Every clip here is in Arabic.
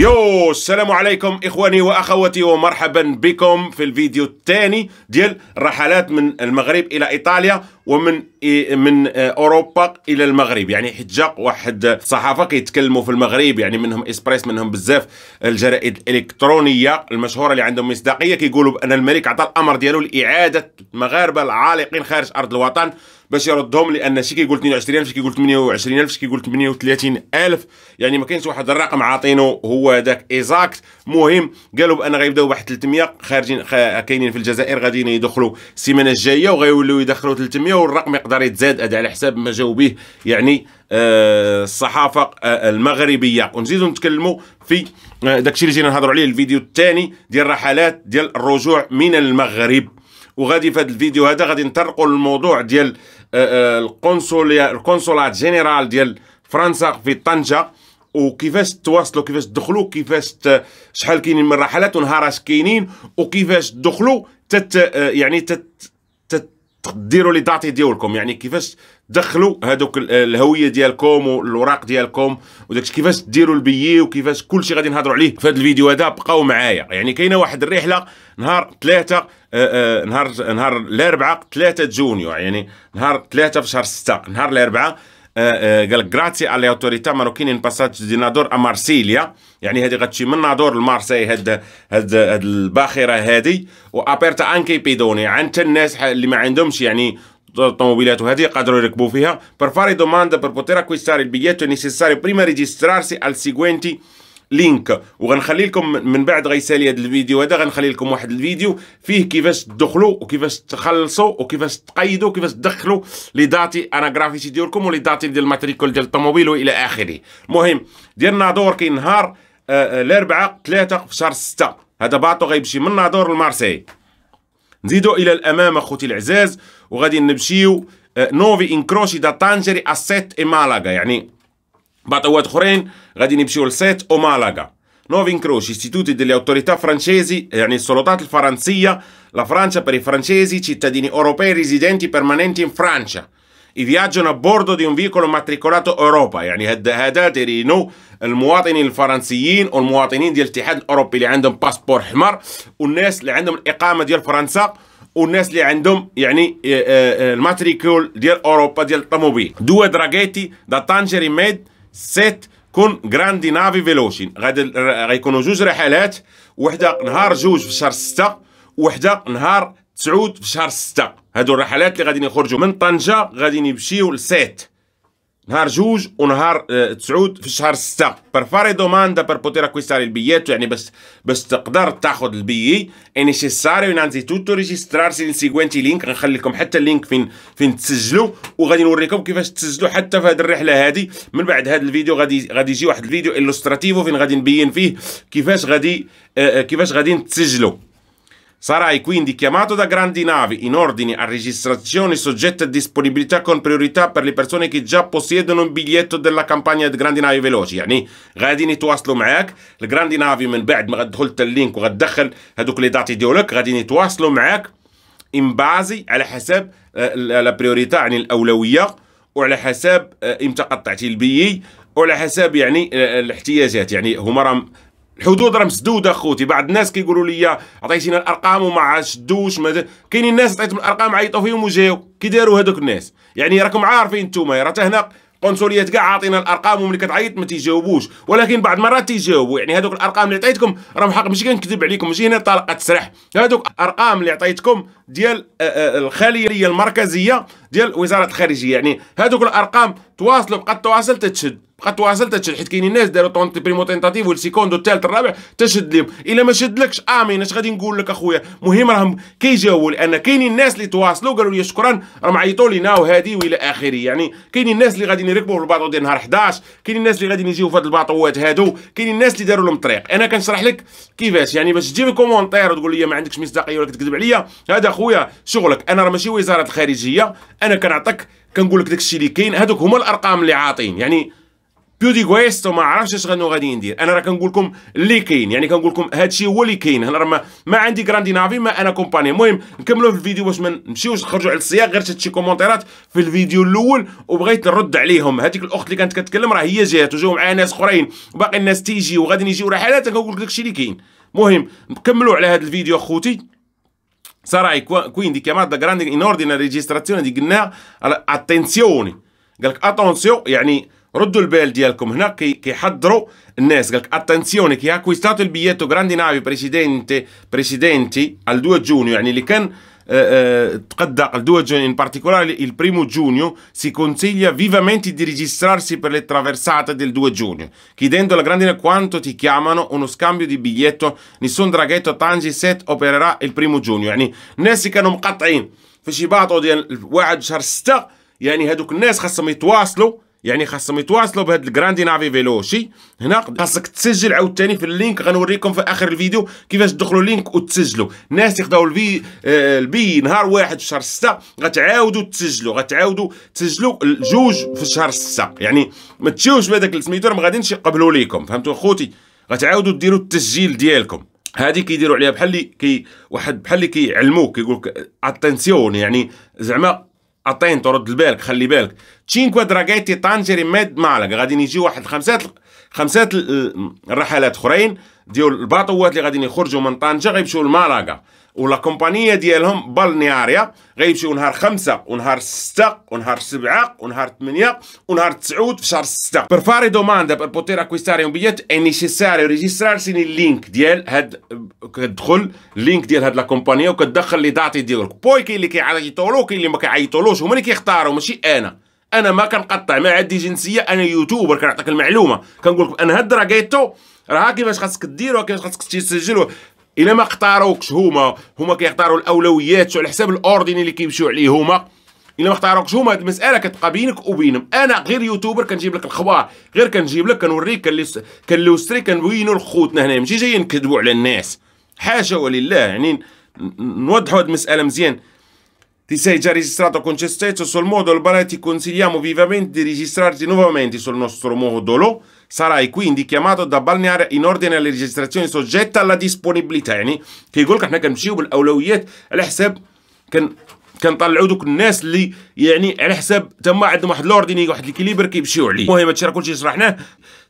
يو السلام عليكم اخواني واخواتي ومرحبا بكم في الفيديو الثاني ديال الرحلات من المغرب الى ايطاليا ومن من آه، اوروبا الى المغرب يعني حيت جا واحد الصحافه كيتكلموا في المغرب يعني منهم اسبريس منهم بزاف الجرائد الالكترونيه المشهوره اللي عندهم مصداقيه كيقولوا بان الملك عطى الامر ديالو لاعاده المغاربه العالقين خارج ارض الوطن باش يردهم لان شي كيقول 22000 شي كيقول 28000 شي كيقول 38000 يعني ما كاينش واحد الرقم عاطينه هو هذاك ايزاكت مهم قالوا بان غيبداو بواحد 300 خارجين خ... كاينين في الجزائر غاديين يدخلوا السيمانه الجايه وغيولوا يدخلوا 300 والرقم يقدر يتزاد هذا على حساب ما جاوا به يعني آه، الصحافه آه المغربيه ونزيدو نتكلموا في آه، داكشي اللي جينا نهضروا عليه الفيديو الثاني ديال الرحلات ديال الرجوع من المغرب وغادي في هذا الفيديو هذا غادي نطرقوا الموضوع ديال القنصليه آه، آه، القنصلات جينيرال ديال فرنسا في طنجه وكيفاش تواصلوا كيفاش تدخلوا كيفاش شحال كاينين من رحلات ونهار اش كاينين وكيفاش تدخلوا تت آه، يعني تت, تديروا لي داتي ديالكم يعني كيفاش دخلوا هذوك الهويه ديالكم والوراق ديالكم وداكشي كيفاش ديروا البيي وكيفاش كلشي غادي نهضروا عليه في هذا الفيديو هذا بقاو معايا يعني كاينه واحد الرحله نهار ثلاثة آه، آه، نهار نهار الاربعاء 3 جونيو يعني نهار ثلاثة في شهر 6 نهار الاربعاء آه، قال غراتي على اوتوريتا ان باساج دي نادور ا مارسيليا يعني هذه غتمشي من نادور لمارسي هاد هاد هاد الباخره هذه وابيرتا انكي بيدوني عند الناس اللي ما عندهمش يعني الطوموبيلات وهذه قدروا يركبوا فيها per فاري دوماندا per poter اكويستاري il نيسيساري بريما ريجيسترارسي على registrarsi لينك وغنخلي لكم من بعد غيسالي هذا الفيديو هذا غنخلي لكم واحد الفيديو فيه كيفاش تدخلوا وكيفاش تخلصوا وكيفاش تقيدوا وكيفاش تدخلوا لي داتي انا جرافيتي ديالكم ولي داتي ديال الماتريكول ديال الطوموبيل والى اخره المهم ديال نادور كاين نهار الاربعاء ثلاثة في شهر 6 هذا باطو غيمشي من نادور لمارسي نزيدوا الى الامام اخوتي العزاز وغادي نمشيو نوفي انكروشي دا طنجري اسيت اي مالاغا يعني بعض اخرين غادي نمشيو لسيت او مالاغا nuovi incroci, istituti delle autorità francesi, eh, yani Solotat Franzia, la Francia per i francesi, cittadini europei residenti permanenti in Francia. يviaggiano a bordo di un veicolo matricolato أوروبا يعني هذا يرينو المواطنين الفرنسيين والمواطنين ديال الاتحاد الأوروبي اللي عندهم باسبور حمر والناس اللي عندهم الإقامة ديال فرنسا والناس اللي عندهم يعني آه، آه، آه، الماتريكول ديال أوروبا ديال الطوموبيل دو دراغيتي دا تانجيري ميد سيت كون غراندي نافي فيلوشين غادي غيكونوا جوج رحلات وحده نهار جوج في شهر 6 وحده نهار تسعود في شهر ستة هادو الرحلات اللي غاديين يخرجوا من طنجة غاديين يمشيو لسيت نهار جوج ونهار تسعود آه، في شهر ستة بار فاري دوماندا بار بوتير اكويستاري البيات يعني باش باش تقدر تاخذ البيي اي نيسيساري نيسيساريو ريجيسترار سي سيكوانتي لينك لكم حتى اللينك فين فين تسجلوا وغادي نوريكم كيفاش تسجلوا حتى في هذه الرحله هذه من بعد هذا الفيديو غادي غادي يجي واحد الفيديو الوستراتيفو فين غادي نبين فيه كيفاش غادي آه، آه، كيفاش غادي تسجلوا Sarai quindi chiamato da grandi navi in ordine a registrazioni soggette a disponibilità con priorità per le persone che già possiedono un biglietto della campagna grandi navi veloci يعني غاديين يتواصلوا معاك الجراندي نافي من بعد ما غتدخل حتى اللينك وغتدخل هذوك لي داتي ديالك غاديين يتواصلوا معاك ان بازي على حسب لا بريوريتا يعني الاولويه وعلى حساب امتى قطعتي البيي وعلى حساب يعني الاحتياجات يعني هما راهم الحدود راه مسدوده اخوتي بعض الناس كيقولوا لي عطيتينا الارقام وما عشدوش ما كاينين الناس عطيتهم الارقام عيطوا فيهم وجاو كي داروا هذوك الناس يعني راكم عارفين نتوما راه هنا قنصليات كاع عاطينا الارقام وملي كتعيط ما تيجاوبوش ولكن بعض المرات تيجاوبوا يعني هذوك الارقام اللي عطيتكم راه حق ماشي كنكذب عليكم ماشي هنا طلقه تسرح هذوك الارقام اللي عطيتكم ديال آه، آه، الخليه المركزيه ديال وزاره الخارجيه يعني هذوك الارقام تواصلوا بقى التواصل تتشد بقى تواصل تشد حيت كاينين ناس داروا طون بريمو تينتاتيف والسيكوند والثالث الرابع تشد لهم الا ما شدلكش امين اش غادي نقول لك اخويا المهم راهم كيجاوبوا لان كاينين الناس اللي تواصلوا قالوا لي شكرا راهم عيطوا لينا وهذه والى اخره يعني كاينين الناس اللي غادي يركبوا في الباطو ديال نهار 11 كاينين الناس اللي غادي يجيو في هاد الباطوات هادو كاينين الناس اللي داروا لهم طريق انا كنشرح لك كيفاش يعني باش تجيب كومونتير وتقول لي ما عندكش مصداقيه ولا كتكذب عليا هذا اخويا شغلك انا راه ماشي وزاره الخارجيه انا كنعطيك كنقول لك داك الشيء اللي كاين هذوك هما الارقام اللي عاطين يعني بيو دي كويست وما عرفش اش غنو غادي ندير انا راه كنقول لكم اللي كاين يعني كنقول لكم هادشي هو اللي كاين هنا راه ما, ما عندي جراندي نافي ما انا كومباني المهم نكملوا في الفيديو باش ما نمشيوش نخرجوا على السياق غير شي كومونتيرات في الفيديو الاول وبغيت نرد عليهم هذيك الاخت اللي كانت كتكلم راه هي جات وجاو معاها ناس اخرين وباقي الناس تيجي وغادي يجيو رحلات كنقول لك داكشي اللي كاين المهم نكملوا على هذا الفيديو اخوتي دي quindi chiamata grande ان اوردينا alla registrazione di Gnea اتنسيوني قالك اتونسيون يعني ردوا البال ديالكم هنا كيحضروا الناس قالك اتنسيوني chi ha acquistato il biglietto grandi navi presidente al 2 giugno يعني اللي كان تقدق il 2 giugno in particolare il 1 giugno si consiglia vivamente di registrarsi per le traversate del 2 giugno chiedendo alla grandina quanto ti chiamano uno scambio di biglietto nessun draghetto Tangi 7 opererà il 1 giugno يعني الناس كانوا مقطعين فاش يبعثوا ديال 1 شهر 6 يعني هذوك الناس خاصهم يتواصلوا يعني خاصهم يتواصلوا بهذا الجراندي نافي فيلو شي هنا خاصك تسجل عاوتاني في اللينك غنوريكم في اخر الفيديو كيفاش تدخلوا اللينك وتسجلوا الناس ياخذوا البي آه، البي نهار واحد في شهر 6 غتعاودوا تسجلوا غتعاودوا تسجلوا الجوج في شهر 6 يعني ما تشيوش بهذاك السميتور ما غاديش يقبلوا ليكم فهمتوا خوتي غتعاودوا ديروا التسجيل ديالكم هذه كيديروا عليها بحال اللي كي واحد بحال اللي كيعلموك كيقول لك اتنسيون يعني زعما اطين ترد البالك خلي بالك تشينكوا دراغيتي طنجري ماد مالك غادي يجي واحد خمسات خمسات الرحلات اخرين ديال الباطوات اللي غاديين يخرجوا من طنجه غيمشيو لمالاكا ولا كومبانية ديالهم بالنياريا غيمشيو نهار خمسة ونهار ستة ونهار سبعة ونهار ثمانية ونهار تسعود في شهر ستة بور فاري domanda بور poter acquistare اون biglietto اي نيسيساري registrarsi سيني اللينك ديال هاد كتدخل اللينك ديال هاد لا كومبانية وكتدخل لي داتي ديالك بوي كاين اللي كيعيطولو كاين اللي ما كيعيطولوش هما اللي كيختاروا ماشي انا انا ما كنقطع ما عندي جنسيه انا يوتيوبر كنعطيك المعلومه كنقول لك انا هاد راكيتو راه كيفاش خاصك دير كيفاش خاصك تسجل الا ما اختاروكش هما هما كيختاروا الاولويات على حساب الاورديني اللي كيمشيو عليه هما الا ما اختاروكش هما هاد المساله كتبقى بينك وبينهم انا غير يوتيوبر كنجيب لك الخبار غير كنجيب لك كنوريك كنلوستري كنبينو لخوتنا هنا ماشي جايين نكذبوا على الناس حاشا ولله يعني نوضحوا هاد المساله مزيان Ti sei già registrato con Cestezzo sul modulo, ma ti consigliamo vivamente di registrarti nuovamente sul nostro modulo. Sarai quindi chiamato da balneare in ordine alle registrazioni soggette alla disponibilità. Che gol لك حنا كنمشيو بالاولويات على حساب كن كنطلعوا دوك الناس اللي يعني على حساب تما عندهم واحد لورديني واحد الكليبر كيمشيو عليه المهم هادشي راه كلشي شرحناه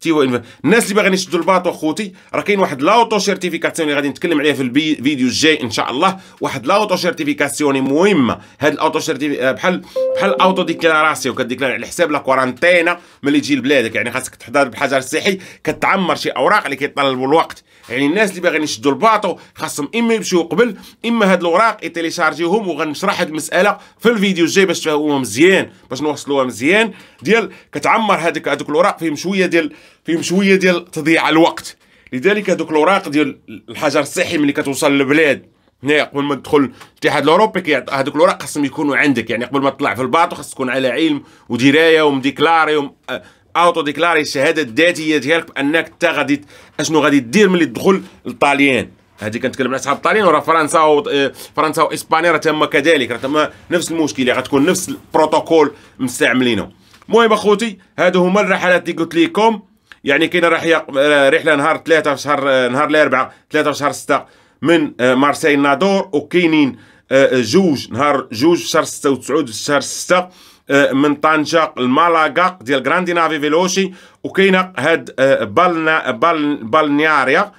تيوا الناس اللي باغيين يشدوا الباطو خوتي راه كاين واحد لاوتو سيرتيفيكاسيون اللي غادي نتكلم عليها في الفيديو الجاي ان شاء الله واحد لاوتو سيرتيفيكاسيون مهمه هاد الاوتو سيرتيفي آه، بحال بحال اوتو ديكلاراسيون كديكلار على حساب لا كورانتينا ملي تجي لبلادك يعني خاصك تحضر بحجر صحي كتعمر شي اوراق اللي كيطلبوا الوقت يعني الناس اللي باغيين يشدوا الباطو خاصهم اما يمشيو قبل اما هاد الاوراق يتيليشارجيوهم وغنشرح هاد المساله في الفيديو الجاي باش تفهموها مزيان باش نوصلوها مزيان ديال كتعمر هذيك هذوك الاوراق فيهم شويه ديال فيهم شويه ديال تضييع الوقت لذلك هذوك الاوراق ديال الحجر الصحي ملي كتوصل للبلاد هنا قبل ما تدخل الاتحاد الاوروبي هذوك الاوراق خاصهم يكونوا عندك يعني قبل ما تطلع في الباطو خاص تكون على علم ودرايه ومديكلاري آه، اوتو ديكلاري الشهاده الذاتيه ديالك بانك انت غادي اشنو غادي دير ملي تدخل للطاليان هذه كنتكلم على صحاب الطاليان وراه فرنسا و... فرنسا واسبانيا راه تما كذلك راه تما نفس المشكله غتكون نفس البروتوكول مستعملينه المهم اخوتي هادو هما الرحلات اللي قلت لكم يعني كاينه رحله نهار ثلاثة في شهر نهار الاربعاء ثلاثة في شهر ستة من مارسيل نادور وكاينين جوج نهار جوج في شهر ستة وتسعود في شهر ستة آه، من طنجة المالاكا ديال جراندي نافي فيلوشي وكاينه هاد آه، بالنا بال بالنياريا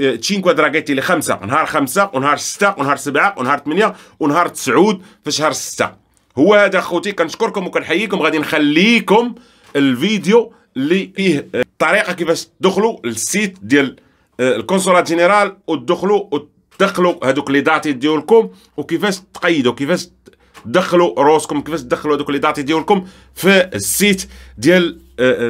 آه، تشينكو دراغيتي لخمسة نهار خمسة ونهار ستة ونهار سبعة ونهار ثمانية ونهار تسعود في شهر ستة هو هذا خوتي كنشكركم وكنحييكم غادي نخليكم الفيديو اللي فيه الطريقه كيفاش تدخلوا للسيت ديال الكونسولات جينيرال وتدخلوا وتدخلوا هذوك لي داتي ديالكم وكيفاش تقيدوا كيفاش دخلوا روسكم كيفاش تدخلوا هذوك لي داتي ديالكم في السيت ديال آه،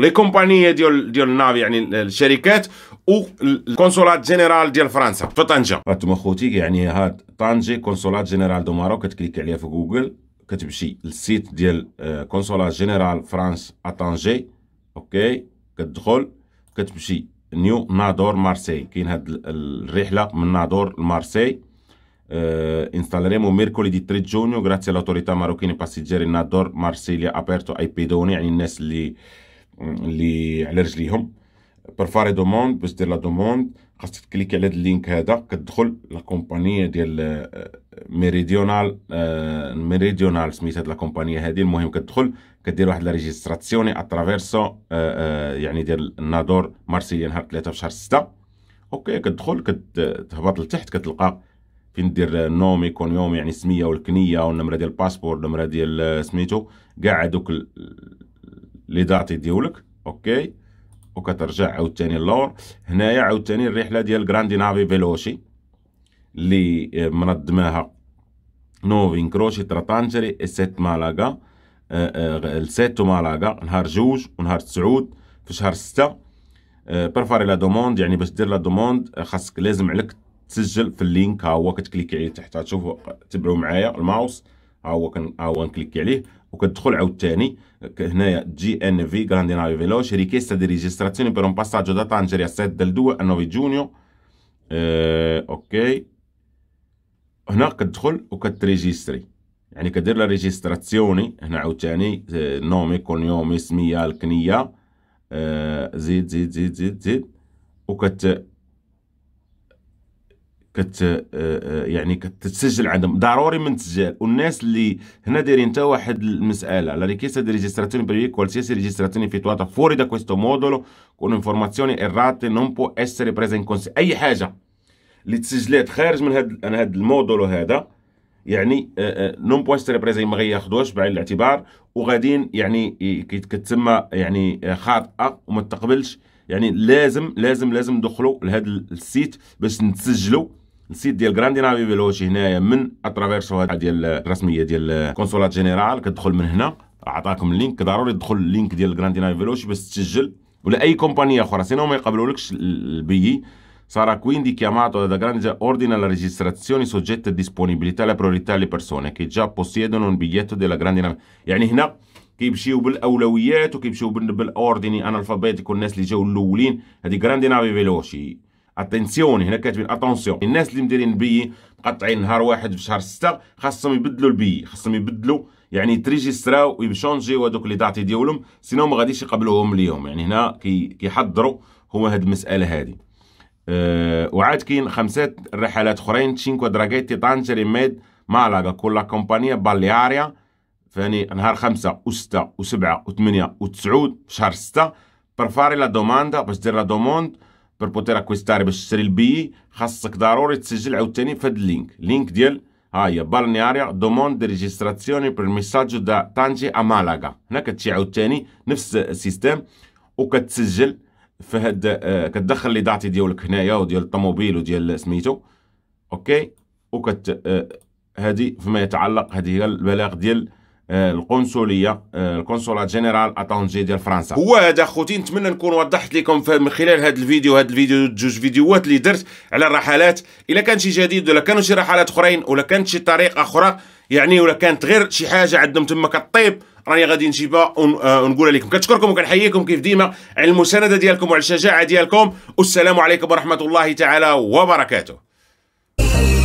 لي كومباني ديال ديال النافي يعني الشركات و الكونسولات جينيرال ديال فرنسا في طنجه هانتوما اخوتي يعني هاد طنجه كونسولات جينيرال دو ماروك كتكليك عليها في جوجل كتمشي للسيت ديال آه، كونسولات جينيرال فرانس اطنجي اوكي كتدخل كتمشي نيو نادور مارسي كاين هاد الرحله من نادور لمارسي eh, installeremo mercoledì 3 giugno grazie all'autorità marocchina e passeggeri Nador Marsiglia aperto ai pedoni يعني الناس اللي اللي على رجليهم برفاري دوموند باش دير لا دوموند خاصك تكليكي على هذا اللينك هذا كتدخل لا كومبانيا ديال ميريديونال ميريديونال سميت هاد لا كومبانيا هادي المهم كتدخل كدير واحد لا ريجيستراسيوني اترافيرسو يعني ديال النادور مارسيليا نهار 3 في شهر 6 اوكي كتدخل كتهبط لتحت كتلقى في ندير نومي كونيوم يعني سميه والكنيه والنمره ديال الباسبور النمره ديال آه، سميتو كاع هادوك لي داتي ديولك اوكي وكترجع عاوتاني اللور هنايا عاوتاني الرحله ديال جراندي نافي فيلوشي لي آه، منظماها نوفين كروشي ترطانجري سيت مالاغا السيتو مالاغا نهار جوج ونهار تسعود في شهر ستة آه، بارفاري لا دوموند يعني باش دير لا دوموند خاصك لازم عليك تسجل في اللينك ها هو كتكليكي عليه تحت تشوفوا تبعوا معايا الماوس ها هو كن ها هو نكليكي عليه وكتدخل عاوتاني هنايا جي ان في غراندي ناري فيلو ريكيستا دي ريجيستراسيوني بير ان باساجو دا تانجيريا سيت دال دوا انوفي جونيو اه اوكي هنا كتدخل وكتريجيستري يعني كدير لا ريجيستراسيوني هنا عاوتاني آه، نومي كونيومي سميه الكنيه اه زيد زيد زيد زيد زيد وكت كت آه، آه، يعني كتسجل عندهم ضروري من تسجل والناس اللي هنا دايرين حتى واحد المساله لا ريكيست دي registrazione per qualsiasi registrazione effettuata fuori da questo modulo con informazioni errate non può essere presa in considerazione اي حاجه اللي تسجلات خارج من هذا انا هذا المودولو هذا يعني آه، نون اسري بريزين ما ياخذوش بعين الاعتبار وغاديين يعني كتسمى يعني خاطئه وما تقبلش يعني لازم لازم لازم ندخلوا لهذا السيت باش نتسجلوا السيت ديال جراندي نافي فيلوشي هنايا من اترافيرسو ديال الرسميه ديال كونسولات جينيرال كتدخل من هنا عطاكم اللينك ضروري تدخل اللينك ديال جراندي نافي فيلوشي باش تسجل ولا اي كومبانيه اخرى سينو ما يقبلولكش البيي sarà كويندي كياماتو دا جراندي اوردينا لا registrazione سوجيت a لا بروريتا لي بيرسوني كي جا بوسيدون اون un ديال جراندي نافي يعني هنا كيمشيو بالاولويات وكيمشيو بالاورديني انالفابيتيك والناس اللي جاو الاولين هذه جراندي نافي فيلوشي اتنسيون هنا كاتبين اتونسيون الناس اللي مديرين بي مقطعين نهار واحد في شهر 6 خاصهم يبدلوا البي خاصهم يبدلوا يعني تريجيستراو ويشونجيو هذوك لي داتي ديالهم سينو ما غاديش يقبلوهم اليوم يعني هنا كيحضروا هما هاد المساله هذه أه وعاد كاين خمسة رحلات اخرين تشينكو دراغيتي طنجة ميد مالاغا كولا كومبانيا بالياريا فاني نهار خمسة وستة وسبعة وثمانية وتسعود في شهر ستة برفاري لا دوماندا باش دير لا دوموند باش بوتير اكويستاري باش تشري البي خاصك ضروري تسجل عاوتاني في هاد اللينك لينك ديال ها هي بالنياريا دوموند دي ريجستراسيوني بر ميساجو دا تانجي ا مالاغا هنا كتجي عاوتاني نفس السيستم وكتسجل في هاد كتدخل لي داتي ديالك هنايا وديال الطوموبيل وديال سميتو اوكي وكت هادي فيما يتعلق هذه هي البلاغ ديال آه، القنصليه آه، القنصله جنرال اتونجي ديال فرنسا هو هذا خوتي نتمنى نكون وضحت لكم من خلال هذا الفيديو هذا الفيديو جوج فيديوهات اللي درت على الرحلات الا كان شي جديد ولا كانوا شي رحلات اخرين ولا كانت شي طريقه اخرى يعني ولا كانت غير شي حاجه عندهم تما كطيب راني غادي نجيبها آه، ونقولها لكم كنشكركم وكنحييكم كيف ديما على المسانده ديالكم وعلى الشجاعه ديالكم والسلام عليكم ورحمه الله تعالى وبركاته